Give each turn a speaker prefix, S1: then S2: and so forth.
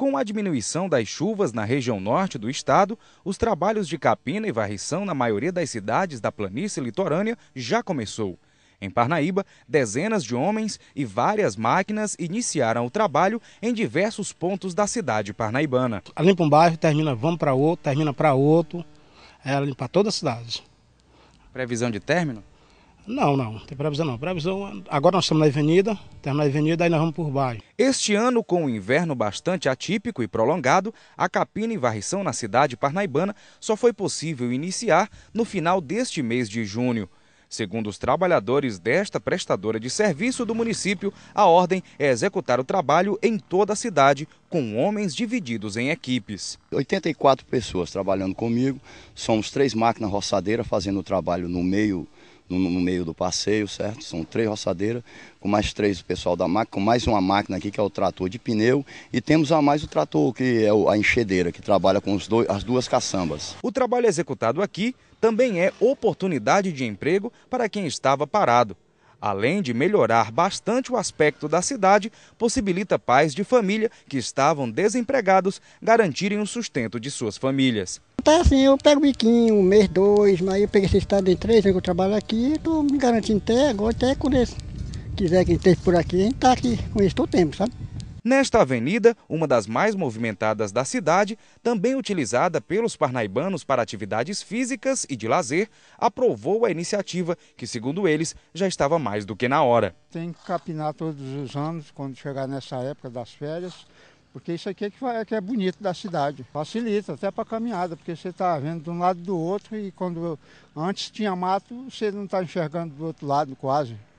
S1: Com a diminuição das chuvas na região norte do estado, os trabalhos de capina e varrição na maioria das cidades da planície litorânea já começou. Em Parnaíba, dezenas de homens e várias máquinas iniciaram o trabalho em diversos pontos da cidade parnaibana.
S2: Limpa um bairro, termina, vamos para outro, termina para outro, é, limpa toda
S1: a cidade. Previsão de término? Não,
S2: não, não tem previsão
S1: não. Previsão,
S2: agora nós estamos na avenida, estamos na avenida, e nós vamos por baixo.
S1: Este ano, com o um inverno bastante atípico e prolongado, a capina e varrição na cidade parnaibana só foi possível iniciar no final deste mês de junho. Segundo os trabalhadores desta prestadora de serviço do município, a ordem é executar o trabalho em toda a cidade, com homens divididos em equipes. 84 pessoas trabalhando comigo, somos três
S3: máquinas roçadeiras fazendo o trabalho no meio no, no, meio do passeio, certo? São três roçadeiras, com mais três o pessoal da máquina, com mais uma máquina aqui que é o trator de pneu e temos a mais o trator que é a enxedeira, que trabalha com dois, as duas caçambas.
S1: O trabalho executado aqui também é oportunidade de emprego para quem estava parado. Além de melhorar bastante o aspecto da cidade, possibilita pais de família que estavam desempregados garantirem o sustento de suas famílias.
S4: Tá assim, eu pego o biquinho, um mês, dois, mas eu peguei esse estado em três, né, eu trabalho aqui, estou me garantindo até agora, até quando eles quiser que esteja por aqui, a gente está aqui com isso todo tempo, sabe?
S1: Nesta avenida, uma das mais movimentadas da cidade, também utilizada pelos parnaibanos para atividades físicas e de lazer, aprovou a iniciativa, que, segundo eles, já estava mais do que na hora.
S5: Tem que capinar todos os anos, quando chegar nessa época das férias, porque isso aqui é que, é, que é bonito da cidade. Facilita até para caminhada, porque você está vendo de um lado do outro e quando antes tinha mato, você não está enxergando do outro lado quase.